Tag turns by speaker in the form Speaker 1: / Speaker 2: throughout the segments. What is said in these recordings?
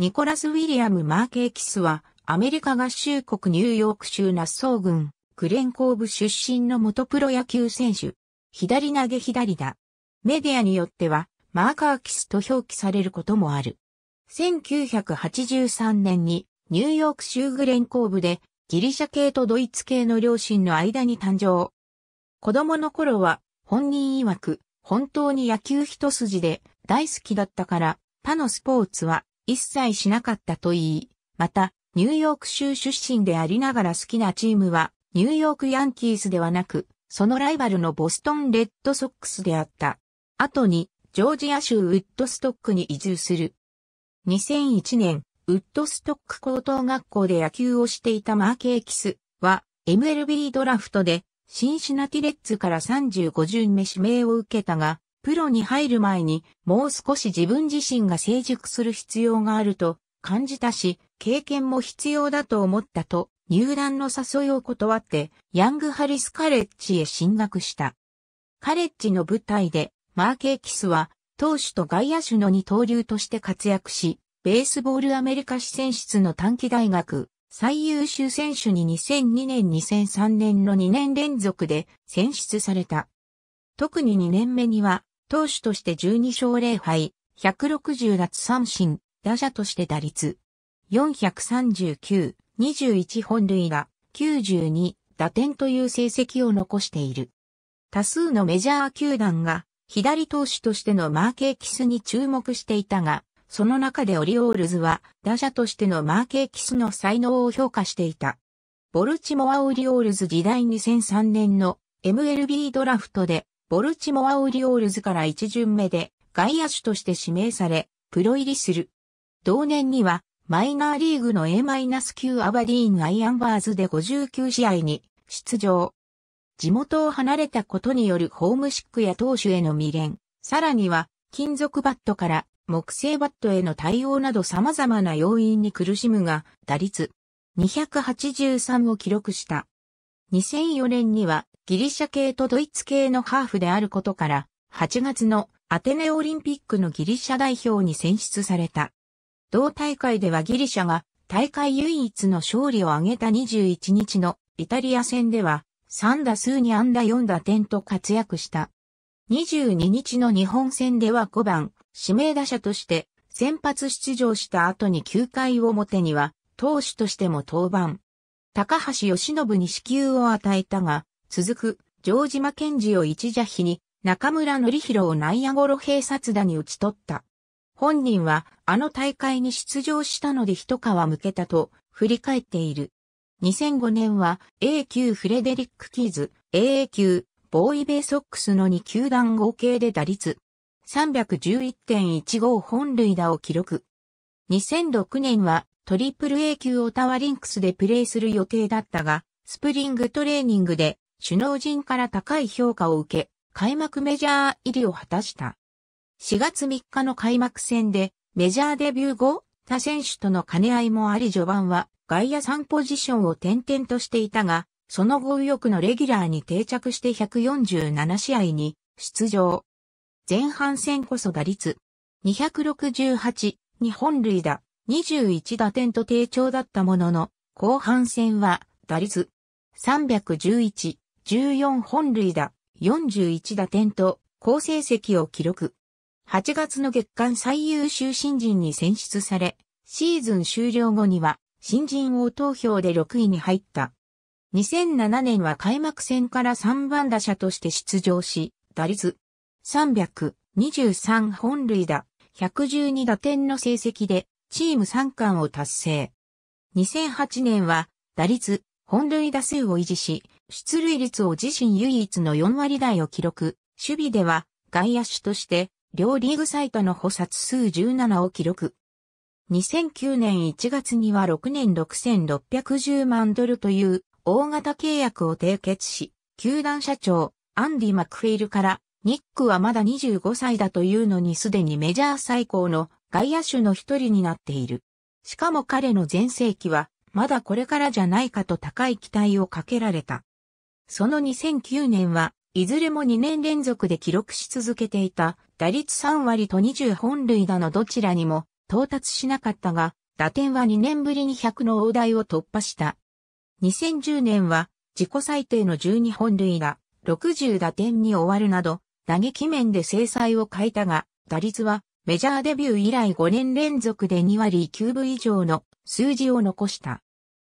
Speaker 1: ニコラス・ウィリアム・マーケーキスは、アメリカ合衆国ニューヨーク州ナッソー郡、クレンコーブ出身の元プロ野球選手。左投げ左だ。メディアによっては、マーカーキスと表記されることもある。1983年に、ニューヨーク州グレンコーブで、ギリシャ系とドイツ系の両親の間に誕生。子供の頃は、本人曰く、本当に野球一筋で大好きだったから、他のスポーツは一切しなかったと言い、また、ニューヨーク州出身でありながら好きなチームは、ニューヨークヤンキースではなく、そのライバルのボストンレッドソックスであった。後に、ジョージア州ウッドストックに移住する。2001年、ウッドストック高等学校で野球をしていたマーケーキスは、MLB ドラフトで、シンシナティレッツから35巡目指名を受けたが、プロに入る前にもう少し自分自身が成熟する必要があると感じたし、経験も必要だと思ったと入団の誘いを断ってヤングハリスカレッジへ進学した。カレッジの舞台でマーケーキスは投手と外野手の二刀流として活躍し、ベースボールアメリカ史選出の短期大学最優秀選手に2002年2003年の2年連続で選出された。特に2年目には投手として12勝0敗、160奪三振、打者として打率。439、21本塁打、92、打点という成績を残している。多数のメジャー球団が左投手としてのマーケーキスに注目していたが、その中でオリオールズは打者としてのマーケーキスの才能を評価していた。ボルチモア・オリオールズ時代2003年の MLB ドラフトでボルチモア・オリオールズから一巡目で外野手として指名され、プロ入りする。同年には、マイナーリーグの A-9 アバディーン・アイアンバーズで59試合に出場。地元を離れたことによるホームシックや投手への未練、さらには金属バットから木製バットへの対応など様々な要因に苦しむが、打率283を記録した。2004年にはギリシャ系とドイツ系のハーフであることから、8月のアテネオリンピックのギリシャ代表に選出された。同大会ではギリシャが大会唯一の勝利を挙げた21日のイタリア戦では3打数に安打4打点と活躍した。22日の日本戦では5番指名打者として先発出場した後に9回表には投手としても登板。高橋由伸に支給を与えたが、続く、城島健治を一邪比に、中村則弘を内野ロ兵殺打に打ち取った。本人は、あの大会に出場したので一皮向けたと、振り返っている。2005年は、A 級フレデリック・キーズ、AA 級、ボーイベイソックスの2球団合計で打率、311.15本塁打を記録。2006年は、トリプル A 級オタワリンクスでプレーする予定だったが、スプリングトレーニングで首脳陣から高い評価を受け、開幕メジャー入りを果たした。4月3日の開幕戦で、メジャーデビュー後、他選手との兼ね合いもあり序盤は外野3ポジションを転々としていたが、その後右翼のレギュラーに定着して147試合に出場。前半戦こそ打率268、日本塁打、21打点と低調だったものの、後半戦は打率311、14本塁打、41打点と、好成績を記録。8月の月間最優秀新人に選出され、シーズン終了後には、新人王投票で6位に入った。2007年は開幕戦から3番打者として出場し、打率323本塁打、112打点の成績で、チーム3冠を達成。2008年は、打率、本塁打数を維持し、出塁率を自身唯一の4割台を記録、守備では外野手として両リーグ最多の補殺数17を記録。2009年1月には6年6610万ドルという大型契約を締結し、球団社長アンディ・マクフィールからニックはまだ25歳だというのにすでにメジャー最高の外野手の一人になっている。しかも彼の前世紀はまだこれからじゃないかと高い期待をかけられた。その2009年は、いずれも2年連続で記録し続けていた、打率3割と20本塁打のどちらにも到達しなかったが、打点は2年ぶりに100の大台を突破した。2010年は、自己最低の12本塁打、60打点に終わるなど、打撃面で制裁を変えたが、打率はメジャーデビュー以来5年連続で2割9分以上の数字を残した。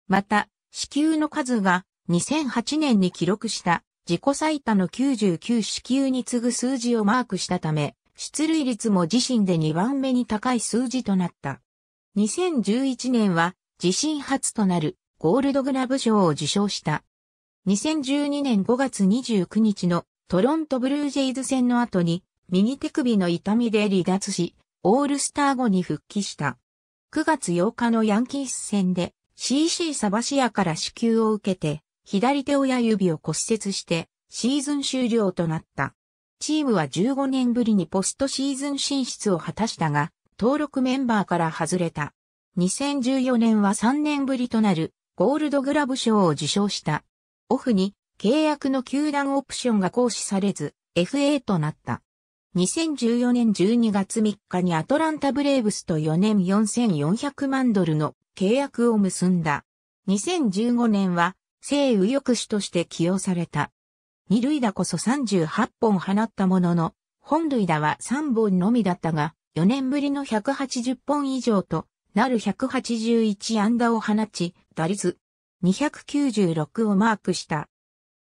Speaker 1: また、支給の数が2008年に記録した自己最多の99四球に次ぐ数字をマークしたため、出塁率も自身で2番目に高い数字となった。2011年は自身初となるゴールドグラブ賞を受賞した。2012年5月29日のトロントブルージェイズ戦の後に右手首の痛みで離脱し、オールスター後に復帰した。9月8日のヤンキース戦で CC サバシアから支給を受けて左手親指を骨折してシーズン終了となった。チームは15年ぶりにポストシーズン進出を果たしたが、登録メンバーから外れた。2014年は3年ぶりとなるゴールドグラブ賞を受賞した。オフに契約の球団オプションが行使されず FA となった。2014年12月3日にアトランタブレーブスと4年4400万ドルの契約を結んだ。2015年は聖右翼手として起用された。二塁打こそ38本放ったものの、本塁打は3本のみだったが、4年ぶりの180本以上となる181安打を放ち、打率296をマークした。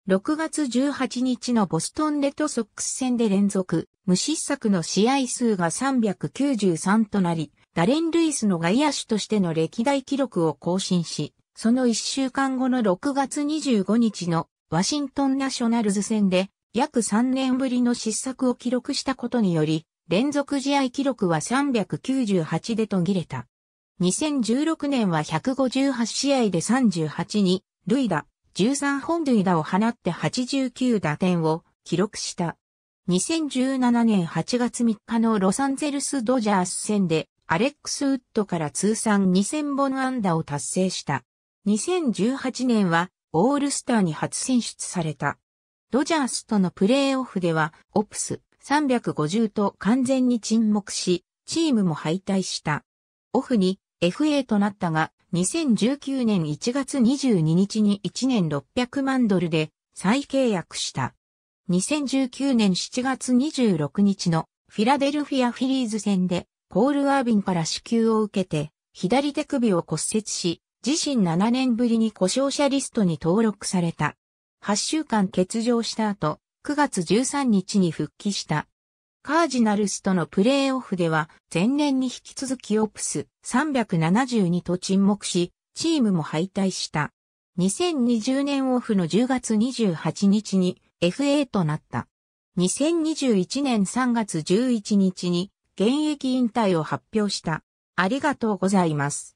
Speaker 1: 6月18日のボストンレッドソックス戦で連続無失策の試合数が393となり、ダレン・ルイスの外野手としての歴代記録を更新し、その1週間後の6月25日のワシントンナショナルズ戦で約3年ぶりの失策を記録したことにより、連続試合記録は398で途切れた。2016年は158試合で38に、塁打、13本塁打を放って89打点を記録した。2017年8月3日のロサンゼルスドジャース戦でアレックス・ウッドから通算2000本安打を達成した。2018年はオールスターに初選出された。ドジャースとのプレーオフでは、オプス350と完全に沈黙し、チームも敗退した。オフに FA となったが、2019年1月22日に1年600万ドルで再契約した。2019年7月26日のフィラデルフィアフィリーズ戦で、ポール・アービンから支給を受けて、左手首を骨折し、自身7年ぶりに故障者リストに登録された。8週間欠場した後、9月13日に復帰した。カージナルスとのプレーオフでは、前年に引き続きオプス372と沈黙し、チームも敗退した。2020年オフの10月28日に FA となった。2021年3月11日に現役引退を発表した。ありがとうございます。